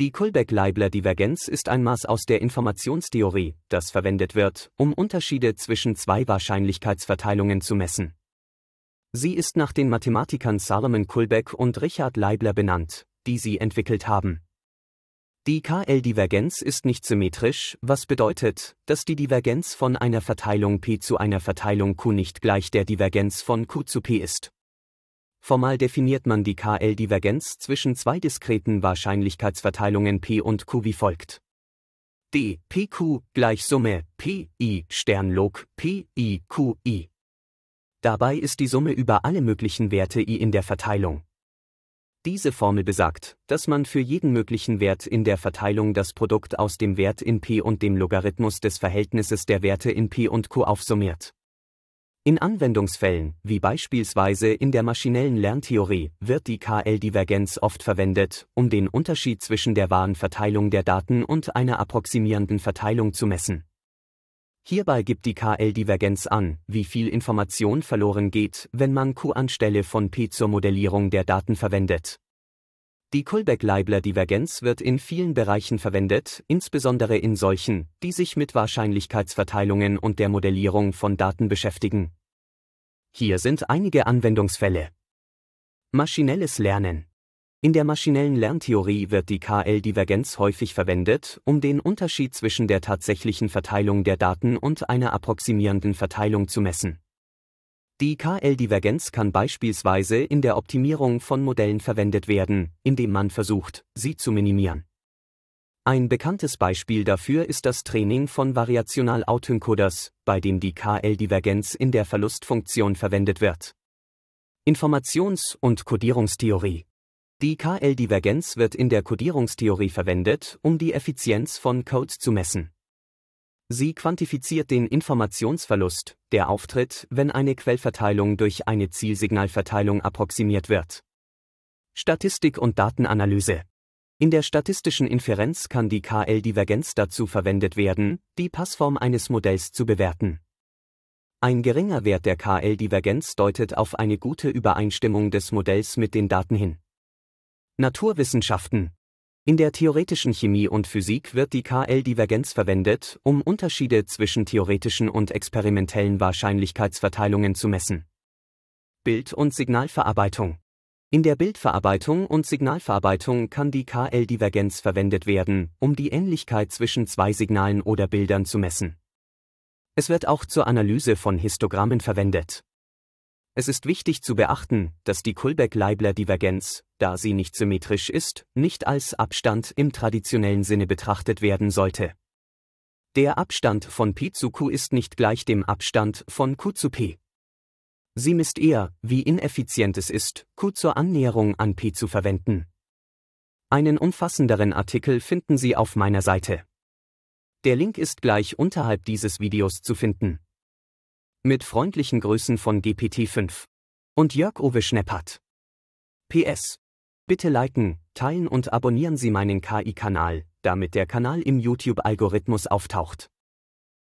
Die Kullback-Leibler-Divergenz ist ein Maß aus der Informationstheorie, das verwendet wird, um Unterschiede zwischen zwei Wahrscheinlichkeitsverteilungen zu messen. Sie ist nach den Mathematikern Salomon Kullback und Richard Leibler benannt, die sie entwickelt haben. Die KL-Divergenz ist nicht symmetrisch, was bedeutet, dass die Divergenz von einer Verteilung P zu einer Verteilung Q nicht gleich der Divergenz von Q zu P ist. Formal definiert man die KL-Divergenz zwischen zwei diskreten Wahrscheinlichkeitsverteilungen P und Q wie folgt. D PQ gleich Summe P, I, Sternlog I. Dabei ist die Summe über alle möglichen Werte i in der Verteilung. Diese Formel besagt, dass man für jeden möglichen Wert in der Verteilung das Produkt aus dem Wert in P und dem Logarithmus des Verhältnisses der Werte in P und Q aufsummiert. In Anwendungsfällen, wie beispielsweise in der maschinellen Lerntheorie, wird die KL-Divergenz oft verwendet, um den Unterschied zwischen der wahren Verteilung der Daten und einer approximierenden Verteilung zu messen. Hierbei gibt die KL-Divergenz an, wie viel Information verloren geht, wenn man Q anstelle von P zur Modellierung der Daten verwendet. Die Kullback-Leibler-Divergenz wird in vielen Bereichen verwendet, insbesondere in solchen, die sich mit Wahrscheinlichkeitsverteilungen und der Modellierung von Daten beschäftigen. Hier sind einige Anwendungsfälle. Maschinelles Lernen. In der maschinellen Lerntheorie wird die KL-Divergenz häufig verwendet, um den Unterschied zwischen der tatsächlichen Verteilung der Daten und einer approximierenden Verteilung zu messen. Die KL-Divergenz kann beispielsweise in der Optimierung von Modellen verwendet werden, indem man versucht, sie zu minimieren. Ein bekanntes Beispiel dafür ist das Training von Variational-Autoencoders, bei dem die KL-Divergenz in der Verlustfunktion verwendet wird. Informations- und Codierungstheorie Die KL-Divergenz wird in der Codierungstheorie verwendet, um die Effizienz von Codes zu messen. Sie quantifiziert den Informationsverlust, der auftritt, wenn eine Quellverteilung durch eine Zielsignalverteilung approximiert wird. Statistik und Datenanalyse in der statistischen Inferenz kann die KL-Divergenz dazu verwendet werden, die Passform eines Modells zu bewerten. Ein geringer Wert der KL-Divergenz deutet auf eine gute Übereinstimmung des Modells mit den Daten hin. Naturwissenschaften in der theoretischen Chemie und Physik wird die KL-Divergenz verwendet, um Unterschiede zwischen theoretischen und experimentellen Wahrscheinlichkeitsverteilungen zu messen. Bild- und Signalverarbeitung In der Bildverarbeitung und Signalverarbeitung kann die KL-Divergenz verwendet werden, um die Ähnlichkeit zwischen zwei Signalen oder Bildern zu messen. Es wird auch zur Analyse von Histogrammen verwendet. Es ist wichtig zu beachten, dass die Kullback-Leibler-Divergenz, da sie nicht symmetrisch ist, nicht als Abstand im traditionellen Sinne betrachtet werden sollte. Der Abstand von P zu Q ist nicht gleich dem Abstand von Q zu P. Sie misst eher, wie ineffizient es ist, Q zur Annäherung an P zu verwenden. Einen umfassenderen Artikel finden Sie auf meiner Seite. Der Link ist gleich unterhalb dieses Videos zu finden. Mit freundlichen Grüßen von GPT-5. Und Jörg Uwe Schneppert. PS. Bitte liken, teilen und abonnieren Sie meinen KI-Kanal, damit der Kanal im YouTube-Algorithmus auftaucht.